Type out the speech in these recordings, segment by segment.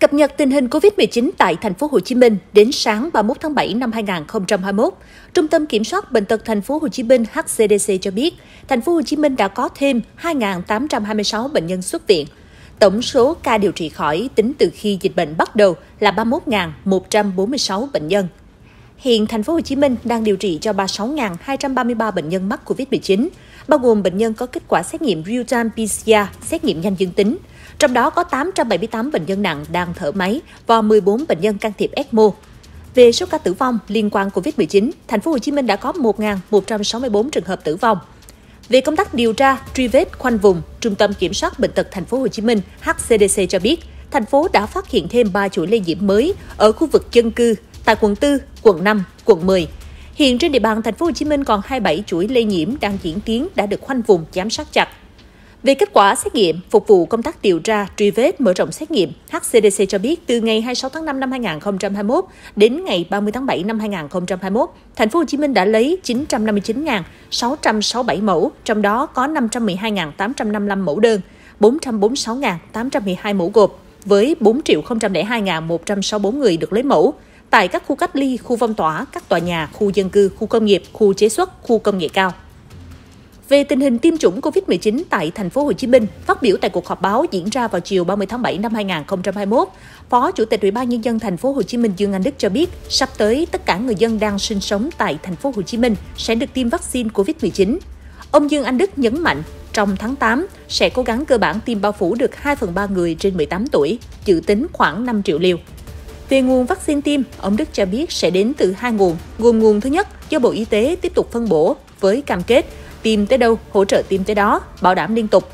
Cập nhật tình hình COVID-19 tại thành phố Hồ Chí Minh đến sáng 31 tháng 7 năm 2021, Trung tâm Kiểm soát bệnh tật thành phố Hồ Chí Minh HCDC cho biết, thành phố Hồ Chí Minh đã có thêm 2.826 bệnh nhân xuất viện. Tổng số ca điều trị khỏi tính từ khi dịch bệnh bắt đầu là 31.146 bệnh nhân. Hiện thành phố Hồ Chí Minh đang điều trị cho 36.233 bệnh nhân mắc COVID-19, bao gồm bệnh nhân có kết quả xét nghiệm real-time PCR, xét nghiệm nhanh dương tính, trong đó có 878 bệnh nhân nặng đang thở máy và 14 bệnh nhân can thiệp ECMO. Về số ca tử vong liên quan COVID-19, thành phố Hồ Chí Minh đã có 1.164 trường hợp tử vong. Về công tác điều tra, truy vết, khoanh vùng, Trung tâm Kiểm soát Bệnh tật Thành phố Hồ Chí Minh (HCDC) cho biết, thành phố đã phát hiện thêm 3 chuỗi lây nhiễm mới ở khu vực dân cư tại quận 4, quận 5, quận 10. Hiện trên địa bàn Thành phố Hồ Chí Minh còn 27 chuỗi lây nhiễm đang diễn tiến đã được khoanh vùng giám sát chặt. Về kết quả xét nghiệm, phục vụ công tác điều tra, truy vết, mở rộng xét nghiệm, HCDC cho biết từ ngày 26 tháng 5 năm 2021 đến ngày 30 tháng 7 năm 2021, thành phố Hồ Chí Minh đã lấy 959.667 mẫu, trong đó có 512.855 mẫu đơn, 446.812 mẫu gộp với 4.002.164 người được lấy mẫu tại các khu cách ly, khu phong tỏa, các tòa nhà, khu dân cư, khu công nghiệp, khu chế xuất, khu công nghệ cao về tình hình tiêm chủng COVID-19 tại thành phố Hồ Chí Minh, phát biểu tại cuộc họp báo diễn ra vào chiều 30 tháng 7 năm 2021, Phó Chủ tịch Ủy ban nhân dân thành phố Hồ Chí Minh Dương Anh Đức cho biết, sắp tới tất cả người dân đang sinh sống tại thành phố Hồ Chí Minh sẽ được tiêm vaccine COVID-19. Ông Dương Anh Đức nhấn mạnh, trong tháng 8 sẽ cố gắng cơ bản tiêm bao phủ được 2 phần 3 người trên 18 tuổi, dự tính khoảng 5 triệu liều. Về nguồn vaccine tiêm, ông Đức cho biết sẽ đến từ hai nguồn, gồm nguồn thứ nhất do Bộ Y tế tiếp tục phân bổ với cam kết tìm tới đâu, hỗ trợ tìm tới đó, bảo đảm liên tục.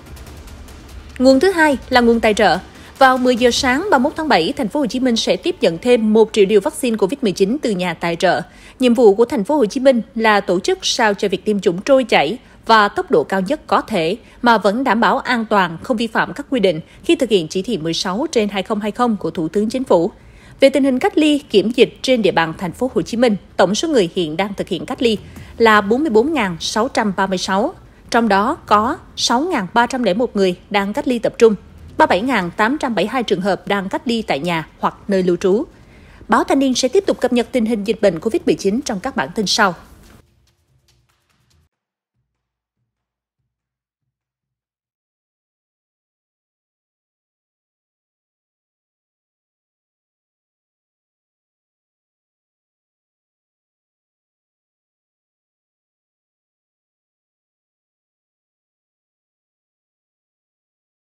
Nguồn thứ hai là nguồn tài trợ. Vào 10 giờ sáng 31 tháng 7, thành phố Hồ Chí Minh sẽ tiếp nhận thêm 1 triệu liều vaccine COVID-19 từ nhà tài trợ. Nhiệm vụ của thành phố Hồ Chí Minh là tổ chức sao cho việc tiêm chủng trôi chảy và tốc độ cao nhất có thể mà vẫn đảm bảo an toàn, không vi phạm các quy định khi thực hiện chỉ thị 16 trên 2020 của Thủ tướng Chính phủ. Về tình hình cách ly, kiểm dịch trên địa bàn thành phố Hồ Chí Minh, tổng số người hiện đang thực hiện cách ly là 44.636, trong đó có 6.301 người đang cách ly tập trung, 37.872 trường hợp đang cách ly tại nhà hoặc nơi lưu trú. Báo Thanh niên sẽ tiếp tục cập nhật tình hình dịch bệnh COVID-19 trong các bản tin sau.